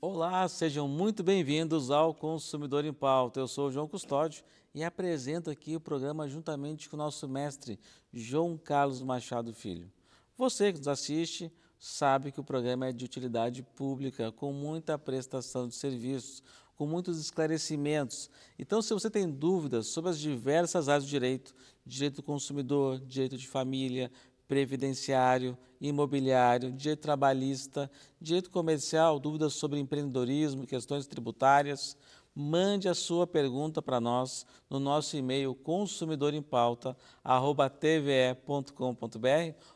Olá, sejam muito bem-vindos ao Consumidor em Pauta. Eu sou o João Custódio e apresento aqui o programa juntamente com o nosso mestre João Carlos Machado Filho. Você que nos assiste sabe que o programa é de utilidade pública, com muita prestação de serviços, com muitos esclarecimentos. Então, se você tem dúvidas sobre as diversas áreas do direito, direito do consumidor, direito de família, previdenciário, imobiliário, direito trabalhista, direito comercial, dúvidas sobre empreendedorismo, questões tributárias, mande a sua pergunta para nós no nosso e-mail consumidorempauta@tve.com.br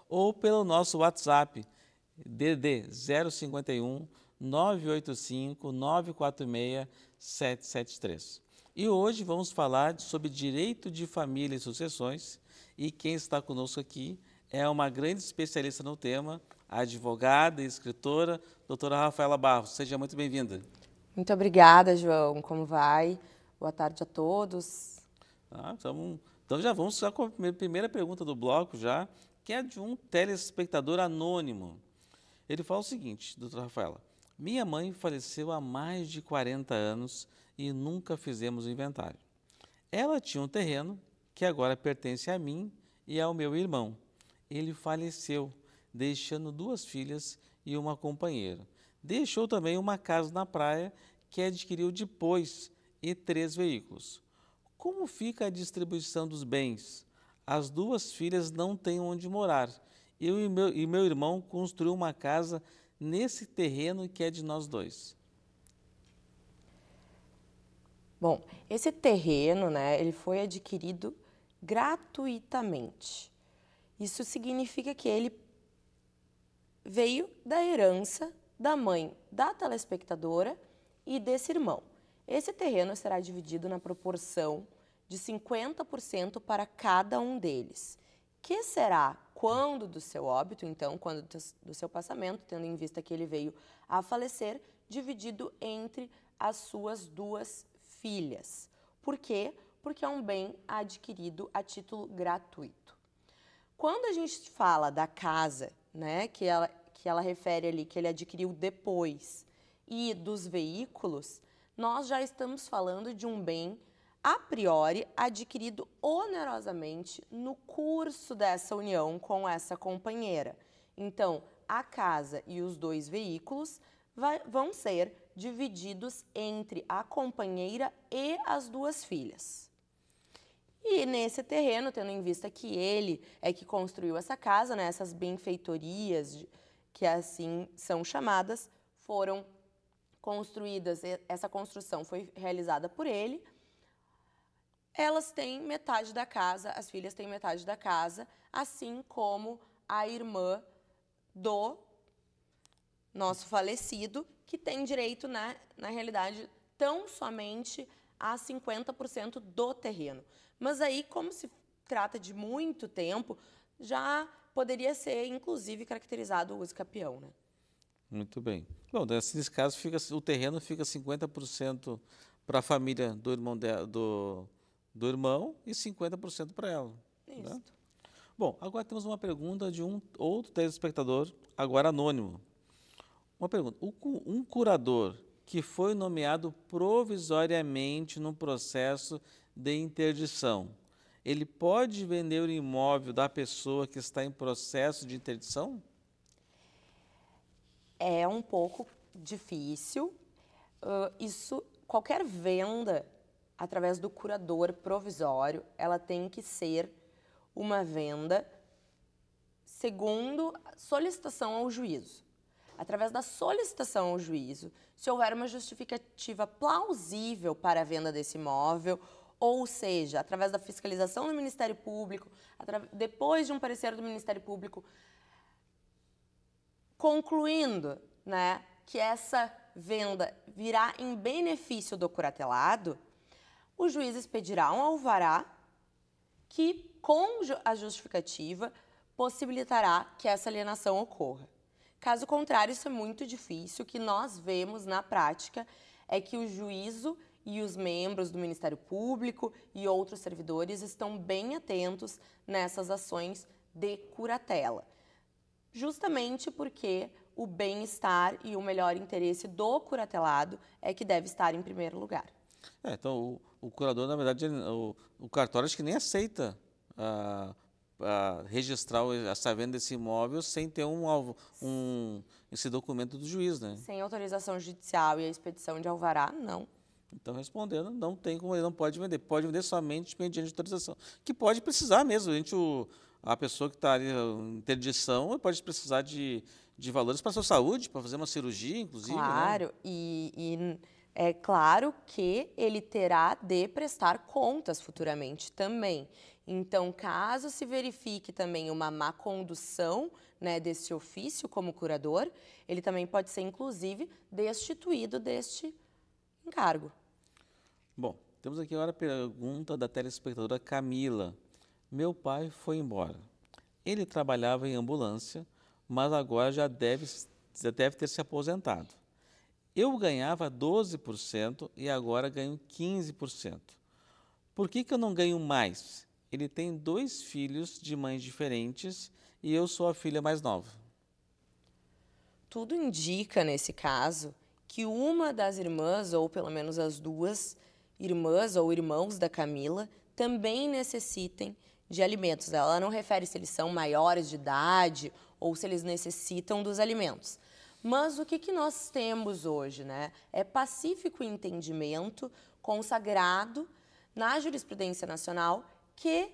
ou pelo nosso WhatsApp DD 051 985 946 773. E hoje vamos falar sobre direito de família e sucessões e quem está conosco aqui é uma grande especialista no tema, a advogada e escritora, doutora Rafaela Barros. Seja muito bem-vinda. Muito obrigada, João. Como vai? Boa tarde a todos. Ah, então, então já vamos já com a primeira pergunta do bloco já, que é de um telespectador anônimo. Ele fala o seguinte, doutora Rafaela. Minha mãe faleceu há mais de 40 anos e nunca fizemos inventário. Ela tinha um terreno que agora pertence a mim e ao meu irmão. Ele faleceu, deixando duas filhas e uma companheira. Deixou também uma casa na praia que adquiriu depois e três veículos. Como fica a distribuição dos bens? As duas filhas não têm onde morar. Eu e meu, e meu irmão construímos uma casa nesse terreno que é de nós dois? Bom, esse terreno, né, ele foi adquirido gratuitamente. Isso significa que ele veio da herança da mãe da telespectadora e desse irmão. Esse terreno será dividido na proporção de 50% para cada um deles que será quando do seu óbito, então, quando do seu passamento, tendo em vista que ele veio a falecer, dividido entre as suas duas filhas. Por quê? Porque é um bem adquirido a título gratuito. Quando a gente fala da casa, né, que ela, que ela refere ali que ele adquiriu depois, e dos veículos, nós já estamos falando de um bem a priori adquirido onerosamente no curso dessa união com essa companheira. Então, a casa e os dois veículos vai, vão ser divididos entre a companheira e as duas filhas. E nesse terreno, tendo em vista que ele é que construiu essa casa, né, essas benfeitorias, que assim são chamadas, foram construídas, essa construção foi realizada por ele elas têm metade da casa, as filhas têm metade da casa, assim como a irmã do nosso falecido, que tem direito, na, né, na realidade, tão somente a 50% do terreno. Mas aí, como se trata de muito tempo, já poderia ser, inclusive, caracterizado o uso capião, né? Muito bem. Bom, nesse caso, fica, o terreno fica 50% para a família do irmão dela, do, do irmão e 50% para ela. Né? Isso. Né? Bom, agora temos uma pergunta de um outro telespectador, agora anônimo. Uma pergunta: um curador que foi nomeado provisoriamente no processo de interdição, ele pode vender o imóvel da pessoa que está em processo de interdição? É um pouco difícil. Uh, isso, qualquer venda através do curador provisório, ela tem que ser uma venda segundo solicitação ao juízo. Através da solicitação ao juízo, se houver uma justificativa plausível para a venda desse imóvel, ou seja, através da fiscalização do Ministério Público, depois de um parecer do Ministério Público, concluindo né, que essa venda virá em benefício do curatelado, o juiz expedirá um alvará que, com a justificativa, possibilitará que essa alienação ocorra. Caso contrário, isso é muito difícil. O que nós vemos na prática é que o juízo e os membros do Ministério Público e outros servidores estão bem atentos nessas ações de curatela, justamente porque o bem-estar e o melhor interesse do curatelado é que deve estar em primeiro lugar. É, então, o curador, na verdade, ele, o, o, cartório acho que nem aceita ah, ah, registrar essa venda desse imóvel sem ter um, um, esse documento do juiz, né? Sem autorização judicial e a expedição de alvará, não. Então, respondendo, não tem como, ele não pode vender. Pode vender somente mediante autorização. Que pode precisar mesmo. A, gente, o, a pessoa que está ali em interdição pode precisar de, de valores para a sua saúde, para fazer uma cirurgia, inclusive. Né? Claro, né? e, e é claro que ele terá de prestar contas futuramente também. Então, caso se verifique também uma má condução né, desse ofício como curador, ele também pode ser, inclusive, destituído deste encargo. Bom, temos aqui agora a pergunta da telespectadora Camila. Meu pai foi embora. Ele trabalhava em ambulância, mas agora já deve, já deve ter se aposentado. Eu ganhava 12% e agora ganho 15%. Por que, que eu não ganho mais? Ele tem dois filhos de mães diferentes e eu sou a filha mais nova. Tudo indica, nesse caso, que uma das irmãs, ou pelo menos as duas irmãs ou irmãos da Camila, também necessitem de alimentos. Ela não refere se eles são maiores de idade ou se eles necessitam dos alimentos. Mas o que, que nós temos hoje, né? É pacífico entendimento consagrado na jurisprudência nacional que,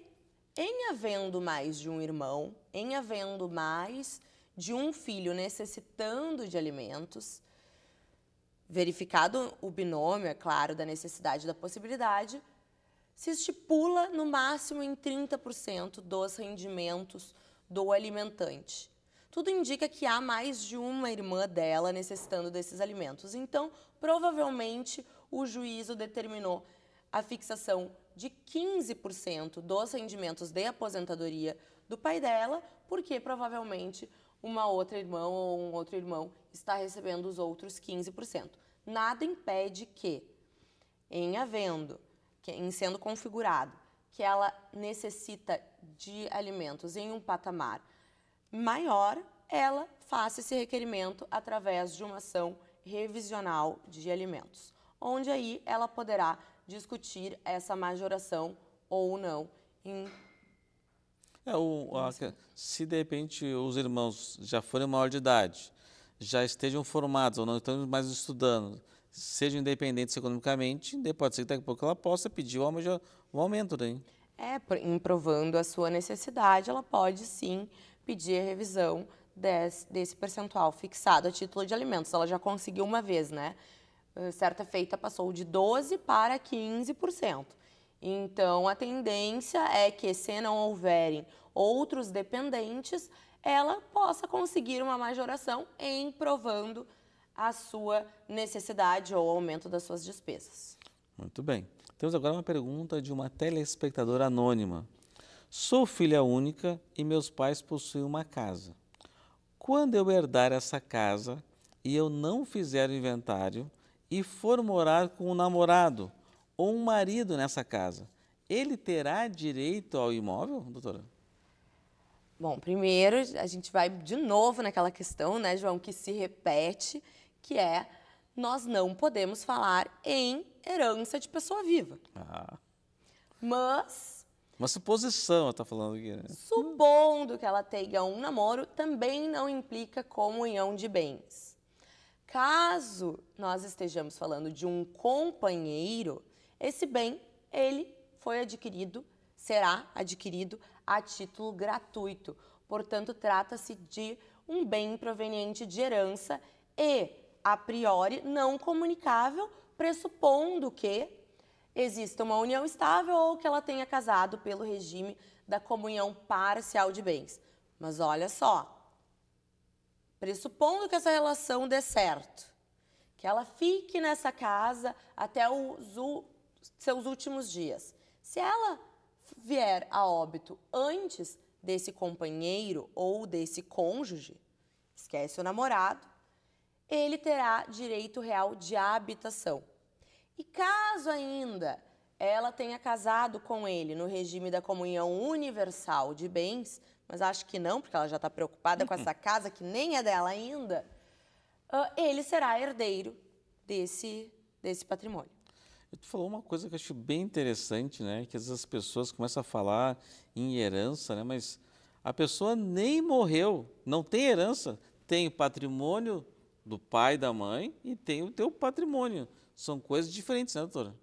em havendo mais de um irmão, em havendo mais de um filho necessitando de alimentos, verificado o binômio, é claro, da necessidade e da possibilidade, se estipula no máximo em 30% dos rendimentos do alimentante tudo indica que há mais de uma irmã dela necessitando desses alimentos. Então, provavelmente, o juízo determinou a fixação de 15% dos rendimentos de aposentadoria do pai dela, porque provavelmente uma outra irmã ou um outro irmão está recebendo os outros 15%. Nada impede que, em havendo, que, em sendo configurado, que ela necessita de alimentos em um patamar maior, ela faça esse requerimento através de uma ação revisional de alimentos, onde aí ela poderá discutir essa majoração ou não em é, o, a, se de repente os irmãos já forem maior de idade, já estejam formados ou não estão mais estudando, sejam independentes economicamente, pode ser que daqui a pouco ela possa pedir o um aumento, né? É, improvando a sua necessidade, ela pode sim pedir a revisão desse, desse percentual fixado a título de alimentos. Ela já conseguiu uma vez, né? Eh, Certa feita passou de 12% para 15%. Então, a tendência é que, se não houverem outros dependentes, ela possa conseguir uma majoração em provando a sua necessidade ou aumento das suas despesas. Muito bem. Temos agora uma pergunta de uma telespectadora anônima. Sou filha única e meus pais possuem uma casa. Quando eu herdar essa casa e eu não fizer o inventário e for morar com um namorado ou um marido nessa casa, ele terá direito ao imóvel, doutora? Bom, primeiro a gente vai de novo naquela questão, né, João, que se repete, que é nós não podemos falar em herança de pessoa viva. Ah. Mas uma suposição, ela está falando aqui. Né? Supondo que ela tenha um namoro, também não implica comunhão de bens. Caso nós estejamos falando de um companheiro, esse bem, ele foi adquirido, será adquirido a título gratuito. Portanto, trata-se de um bem proveniente de herança e, a priori, não comunicável, pressupondo que exista uma união estável ou que ela tenha casado pelo regime da comunhão parcial de bens. Mas olha só, pressupondo que essa relação dê certo, que ela fique nessa casa até os seus últimos dias. Se ela vier a óbito antes desse companheiro ou desse cônjuge, esquece o namorado, ele terá direito real de habitação. E caso ainda ela tenha casado com ele no regime da comunhão universal de bens, mas acho que não, porque ela já está preocupada com essa casa que nem é dela ainda, ah, ele será herdeiro desse, desse patrimônio. Tu falou uma coisa que eu acho bem interessante, né? Que às vezes as pessoas começam a falar em herança, né? Mas a pessoa nem morreu, não tem herança. Tem o patrimônio do pai, da mãe e tem o teu patrimônio são coisas diferentes, né, doutora?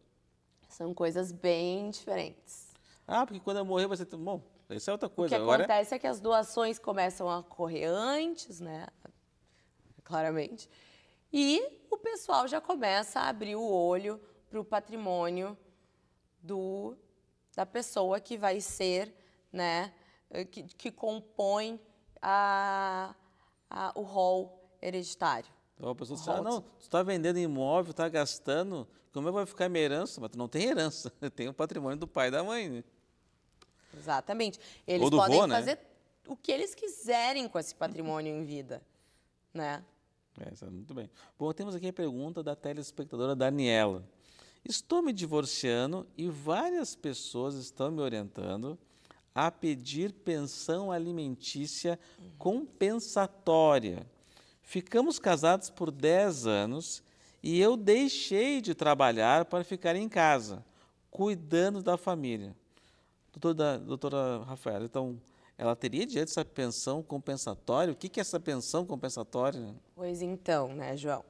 São coisas bem diferentes. Ah, porque quando eu morrer vai ser. Bom, isso é outra coisa. O que Agora... É acontece é que as doações começam a correr antes, né? Claramente. E o pessoal já começa a abrir o olho para o patrimônio do, da pessoa que vai ser, né? Que, que compõe a, a, o rol hereditário. Então a pessoa diz, ah, não, tu está vendendo imóvel, está gastando, como é que vai ficar minha herança? Mas tu não tem herança, tem o patrimônio do pai e da mãe. Né? Exatamente. Eles podem vô, né? fazer né? o que eles quiserem com esse patrimônio em vida, né? É, é, muito bem. Bom, temos aqui a pergunta da telespectadora Daniela. Estou me divorciando e várias pessoas estão me orientando a pedir pensão alimentícia compensatória Ficamos casados por 10 anos e eu deixei de trabalhar para ficar em casa, cuidando da família. Doutora, doutora Rafaela, então, ela teria direito a essa pensão compensatória? O que, que é essa pensão compensatória? Pois então, né, João?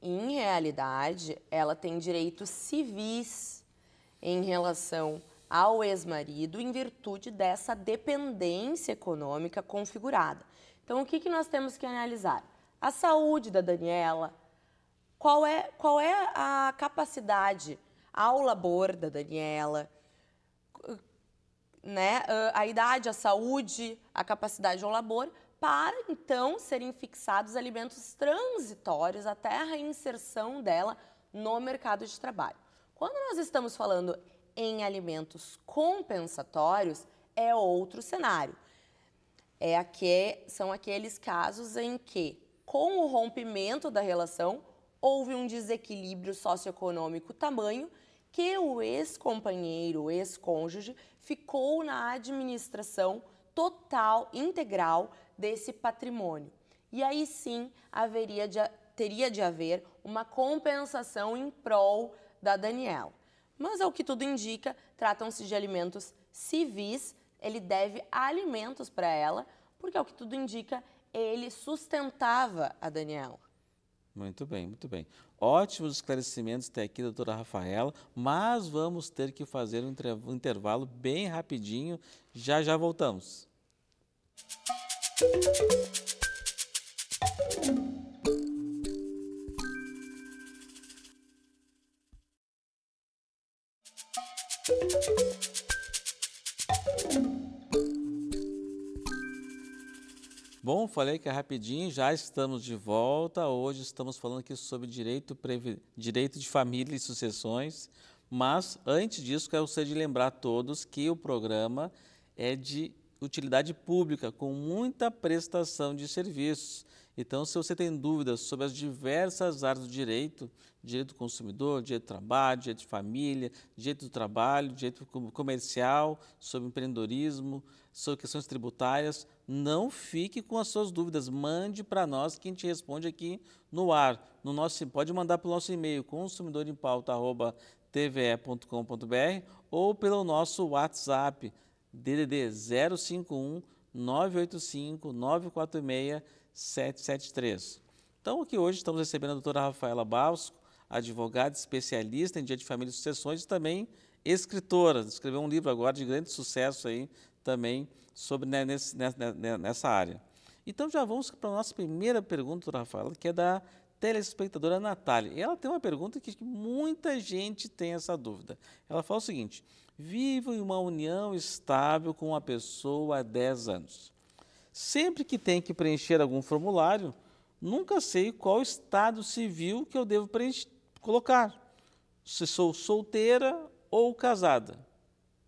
Em realidade, ela tem direitos civis em relação ao ex-marido em virtude dessa dependência econômica configurada. Então, o que, que nós temos que analisar? a saúde da Daniela, qual é, qual é a capacidade ao labor da Daniela, né, a idade, a saúde, a capacidade ao labor, para então serem fixados alimentos transitórios até a reinserção dela no mercado de trabalho. Quando nós estamos falando em alimentos compensatórios, é outro cenário. É aqui, são aqueles casos em que com o rompimento da relação, houve um desequilíbrio socioeconômico tamanho que o ex-companheiro, o ex-cônjuge, ficou na administração total, integral desse patrimônio. E aí sim haveria de, teria de haver uma compensação em prol da Daniela. Mas, ao que tudo indica, tratam-se de alimentos civis, ele deve alimentos para ela, porque, ao que tudo indica, ele sustentava a Daniel. Muito bem, muito bem. Ótimos esclarecimentos até aqui, doutora Rafaela, mas vamos ter que fazer um intervalo bem rapidinho. Já já voltamos. bom? Falei que é rapidinho, já estamos de volta. Hoje estamos falando aqui sobre direito, direito de família e sucessões. Mas, antes disso, quero ser de lembrar a todos que o programa é de utilidade pública, com muita prestação de serviços. Então, se você tem dúvidas sobre as diversas áreas do direito, direito do consumidor, direito do trabalho, direito de família, direito do trabalho, direito comercial, sobre empreendedorismo, sobre questões tributárias, não fique com as suas dúvidas. Mande para nós que a gente responde aqui no ar. No nosso, pode mandar pelo nosso e-mail, consumidorempauta.tve.com.br ou pelo nosso WhatsApp, DDD 051 985 946 773. Então, aqui hoje estamos recebendo a doutora Rafaela Bosco, advogada especialista em direito de família e sucessões e também escritora. Escreveu um livro agora de grande sucesso aí, também sobre né, nesse, né, né, né, nessa, área. Então já vamos para a nossa primeira pergunta, Rafaela, que é da telespectadora Natália. ela tem uma pergunta que muita gente tem essa dúvida. Ela fala o seguinte: vivo em uma união estável com uma pessoa há 10 anos. Sempre que tem que preencher algum formulário, nunca sei qual estado civil que eu devo colocar. Se sou solteira ou casada.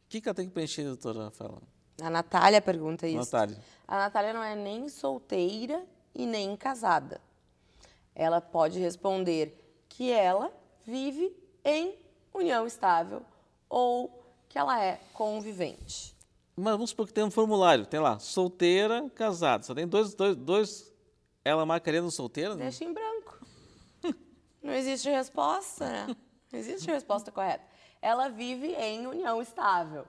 O que, que ela tem que preencher, doutora Rafaela? A Natália pergunta isso. Natália. A Natália não é nem solteira e nem casada. Ela pode responder que ela vive em união estável ou que ela é convivente. Mas vamos supor que tem um formulário, tem lá, solteira, casada. Só tem dois, dois, dois ela marcaria solteira? Deixa em branco. não existe resposta, né? Não existe resposta correta. Ela vive em união estável.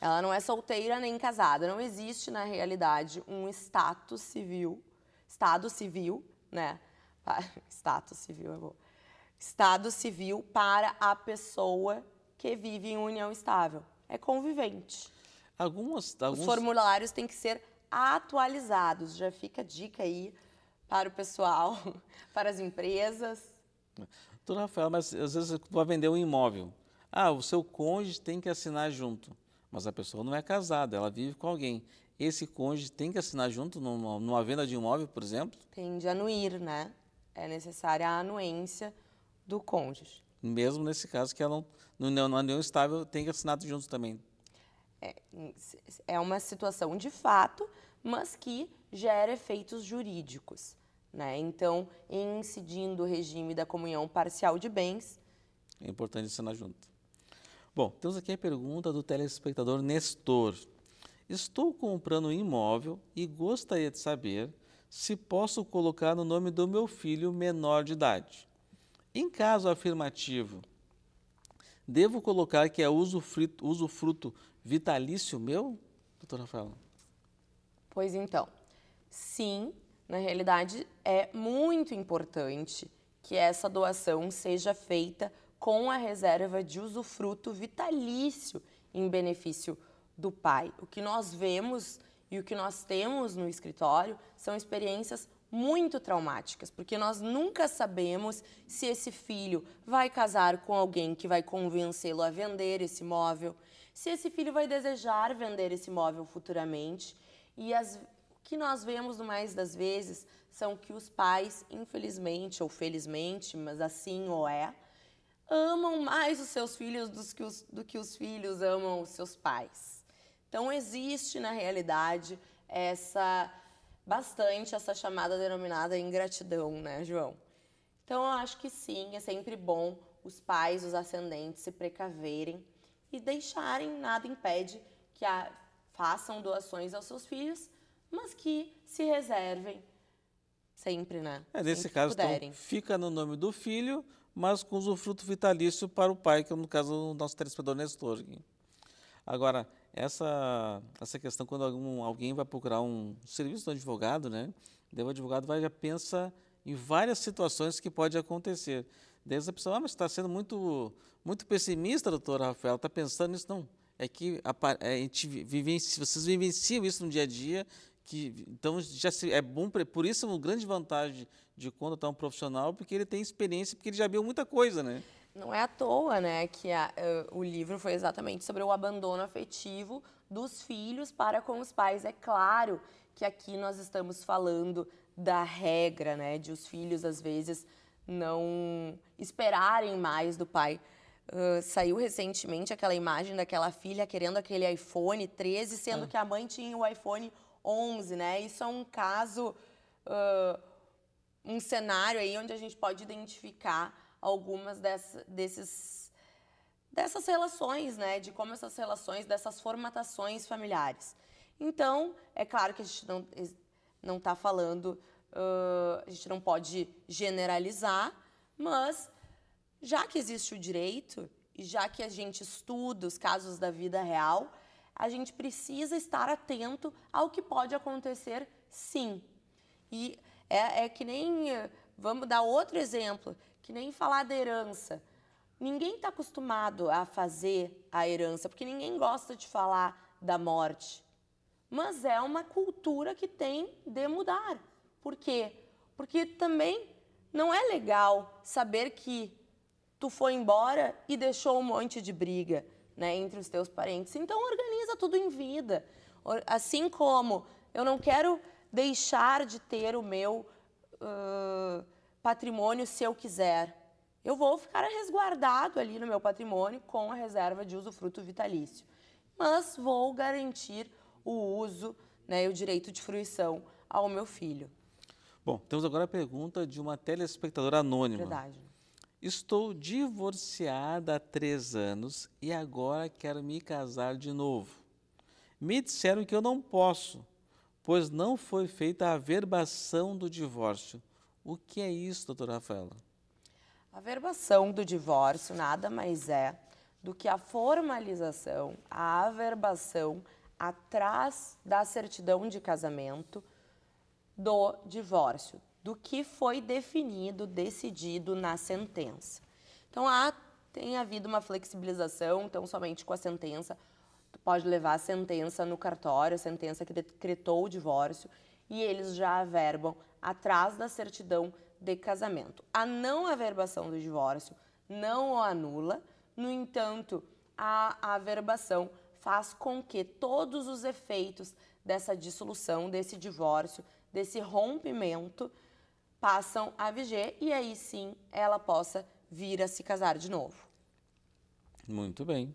Ela não é solteira nem casada. Não existe, na realidade, um status civil. Estado civil, né? Estado civil é bom. Estado civil para a pessoa que vive em união estável. É convivente. Algumas, alguns... Os formulários têm que ser atualizados. Já fica a dica aí para o pessoal, para as empresas. Doutor Rafael, mas às vezes você vai vender um imóvel. Ah, o seu cônjuge tem que assinar junto mas a pessoa não é casada, ela vive com alguém. Esse cônjuge tem que assinar junto numa, numa venda de imóvel, por exemplo? Tem de anuir, né? É necessária a anuência do cônjuge. Mesmo nesse caso que ela não, não, não é união estável, tem que assinar junto também. É, é uma situação de fato, mas que gera efeitos jurídicos. Né? Então, incidindo o regime da comunhão parcial de bens. É importante assinar junto. Bom, temos então, aqui é a pergunta do telespectador Nestor. Estou comprando um imóvel e gostaria de saber se posso colocar no nome do meu filho menor de idade. Em caso afirmativo, devo colocar que é usufruto, usufruto vitalício meu, doutora Rafael? Pois então, sim, na realidade é muito importante que essa doação seja feita com a reserva de usufruto vitalício em benefício do pai. O que nós vemos e o que nós temos no escritório são experiências muito traumáticas, porque nós nunca sabemos se esse filho vai casar com alguém que vai convencê-lo a vender esse imóvel, se esse filho vai desejar vender esse imóvel futuramente. E as, o que nós vemos no mais das vezes são que os pais, infelizmente ou felizmente, mas assim ou é, amam mais os seus filhos do que os, do que os filhos amam os seus pais. Então existe na realidade essa bastante essa chamada denominada ingratidão, né, João? Então eu acho que sim, é sempre bom os pais, os ascendentes se precaverem e deixarem, nada impede que a, façam doações aos seus filhos, mas que se reservem sempre, né? É, nesse sempre caso, então, fica no nome do filho, mas com usufruto vitalício para o pai, que é no caso o nosso telespectador Nestor. Agora, essa, essa questão, quando algum, alguém vai procurar um serviço do advogado, né? o advogado vai, já pensa em várias situações que pode acontecer. Daí a pessoa, ah, mas está sendo muito, muito pessimista, doutor Rafael, está pensando nisso? Não, é que a, é, a vivencia, vocês vivenciam isso no dia a dia que então já se, é bom por isso é uma grande vantagem de contratar tá um profissional porque ele tem experiência porque ele já viu muita coisa né não é à toa né que a, uh, o livro foi exatamente sobre o abandono afetivo dos filhos para com os pais é claro que aqui nós estamos falando da regra né de os filhos às vezes não esperarem mais do pai Uh, saiu recentemente aquela imagem daquela filha querendo aquele iPhone 13, sendo ah. que a mãe tinha o iPhone 11, né? Isso é um caso, uh, um cenário aí onde a gente pode identificar algumas dessa, desses, dessas relações, né? De como essas relações, dessas formatações familiares. Então, é claro que a gente não não está falando, uh, a gente não pode generalizar, mas já que existe o direito e já que a gente estuda os casos da vida real, a gente precisa estar atento ao que pode acontecer, sim. E é, é que nem, vamos dar outro exemplo, que nem falar da herança. Ninguém está acostumado a fazer a herança, porque ninguém gosta de falar da morte. Mas é uma cultura que tem de mudar. Por quê? Porque também não é legal saber que tu foi embora e deixou um monte de briga né, entre os teus parentes. Então organiza tudo em vida. Assim como eu não quero deixar de ter o meu uh, patrimônio se eu quiser. Eu vou ficar resguardado ali no meu patrimônio com a reserva de usufruto vitalício. Mas vou garantir o uso né, e o direito de fruição ao meu filho. Bom, temos agora a pergunta de uma telespectadora anônima. Verdade. Estou divorciada há três anos e agora quero me casar de novo. Me disseram que eu não posso, pois não foi feita a verbação do divórcio. O que é isso, doutora Rafaela? A verbação do divórcio nada mais é do que a formalização, a averbação atrás da certidão de casamento do divórcio, do que foi definido, decidido na sentença. Então, há, tem havido uma flexibilização, então, somente com a sentença, tu pode levar a sentença no cartório, a sentença que decretou o divórcio, e eles já averbam atrás da certidão de casamento. A não averbação do divórcio não o anula, no entanto, a averbação faz com que todos os efeitos dessa dissolução, desse divórcio, desse rompimento passam a viger e aí sim ela possa vir a se casar de novo. Muito bem.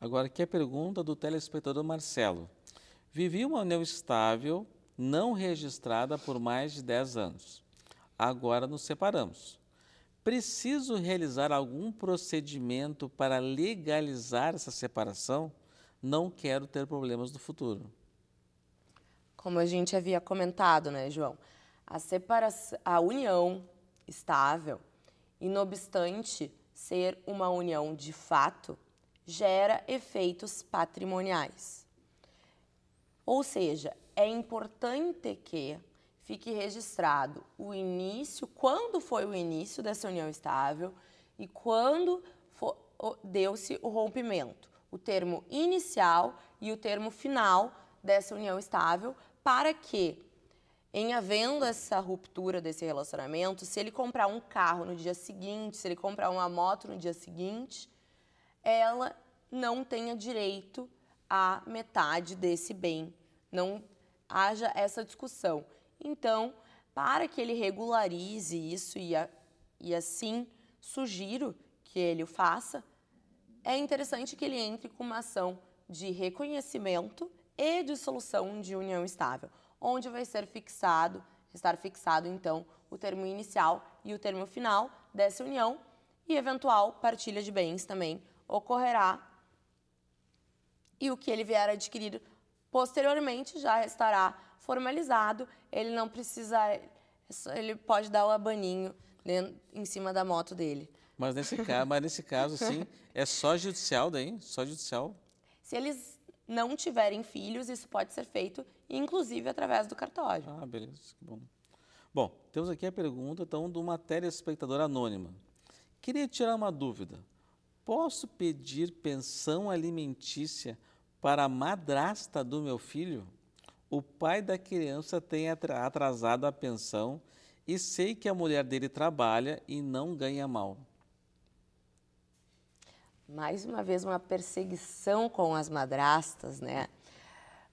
Agora aqui é a pergunta do telespectador Marcelo. Vivi uma união estável, não registrada por mais de 10 anos. Agora nos separamos. Preciso realizar algum procedimento para legalizar essa separação? Não quero ter problemas no futuro. Como a gente havia comentado, né, João? A, separação, a união estável, inobstante ser uma união de fato, gera efeitos patrimoniais. Ou seja, é importante que fique registrado o início, quando foi o início dessa união estável e quando deu-se o rompimento, o termo inicial e o termo final dessa união estável, para que em havendo essa ruptura desse relacionamento, se ele comprar um carro no dia seguinte, se ele comprar uma moto no dia seguinte, ela não tenha direito a metade desse bem. Não haja essa discussão. Então, para que ele regularize isso e, a, e assim sugiro que ele o faça, é interessante que ele entre com uma ação de reconhecimento e dissolução de união estável onde vai ser fixado, estar fixado então o termo inicial e o termo final dessa união e eventual partilha de bens também ocorrerá e o que ele vier adquirir posteriormente já estará formalizado, ele não precisa, ele pode dar o abaninho dentro, né, em cima da moto dele. Mas nesse, caso, mas nesse caso, sim, é só judicial daí? Só judicial? Se eles não tiverem filhos, isso pode ser feito, inclusive através do cartório. Ah, beleza, que bom. Bom, temos aqui a pergunta, então, de uma telespectadora anônima. Queria tirar uma dúvida. Posso pedir pensão alimentícia para a madrasta do meu filho? O pai da criança tem atrasado a pensão e sei que a mulher dele trabalha e não ganha mal mais uma vez uma perseguição com as madrastas, né?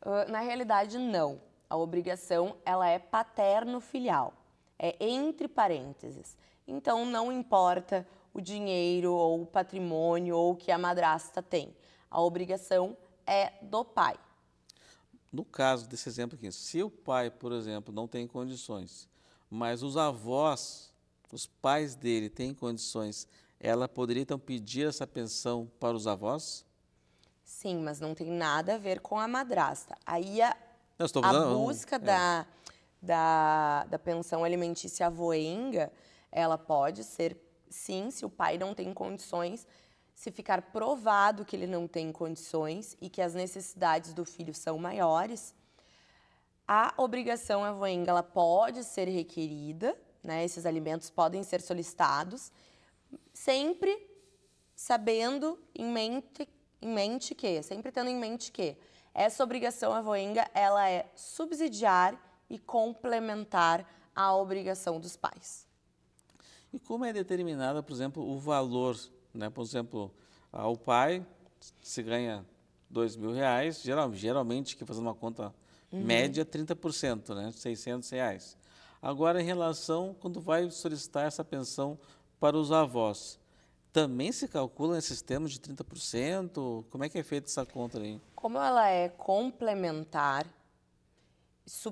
Uh, na realidade, não. A obrigação ela é paterno-filial, é entre parênteses. Então, não importa o dinheiro ou o patrimônio ou o que a madrasta tem. A obrigação é do pai. No caso desse exemplo aqui, se o pai, por exemplo, não tem condições, mas os avós, os pais dele têm condições ela poderia então pedir essa pensão para os avós? Sim, mas não tem nada a ver com a madrasta. Aí a, a busca é. da, da, da pensão alimentícia avoenga, ela pode ser, sim, se o pai não tem condições, se ficar provado que ele não tem condições e que as necessidades do filho são maiores, a obrigação avoenga ela pode ser requerida, né? Esses alimentos podem ser solicitados sempre sabendo em mente, em mente que, sempre tendo em mente que essa obrigação a voenga, ela é subsidiar e complementar a obrigação dos pais. E como é determinada, por exemplo, o valor, né? Por exemplo, ao pai se ganha dois mil reais, geral, geralmente, que fazendo uma conta uhum. média, 30%, né? 600 reais. Agora, em relação, quando vai solicitar essa pensão para os avós, também se calcula esse sistema de 30%? Como é que é feita essa conta aí? Como ela é complementar,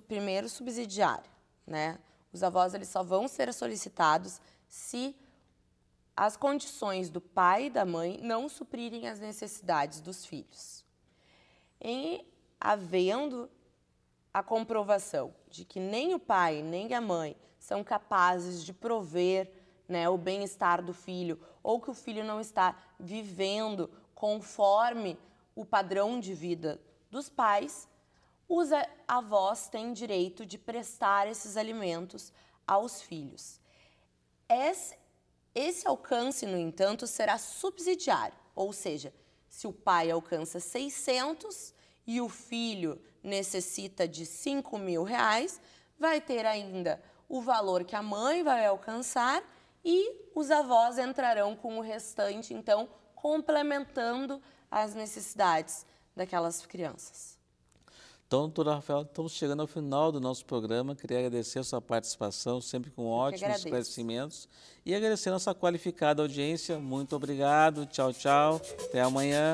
primeiro subsidiária, né? Os avós eles só vão ser solicitados se as condições do pai e da mãe não suprirem as necessidades dos filhos. Em havendo a comprovação de que nem o pai nem a mãe são capazes de prover né, o bem-estar do filho, ou que o filho não está vivendo conforme o padrão de vida dos pais, os avós têm direito de prestar esses alimentos aos filhos. Esse, esse alcance, no entanto, será subsidiário, ou seja, se o pai alcança 600 e o filho necessita de 5 mil reais, vai ter ainda o valor que a mãe vai alcançar e os avós entrarão com o restante, então, complementando as necessidades daquelas crianças. Então, doutora Rafael, estamos chegando ao final do nosso programa. Queria agradecer a sua participação, sempre com ótimos esclarecimentos. E agradecer a nossa qualificada audiência. Muito obrigado. Tchau, tchau. Até amanhã.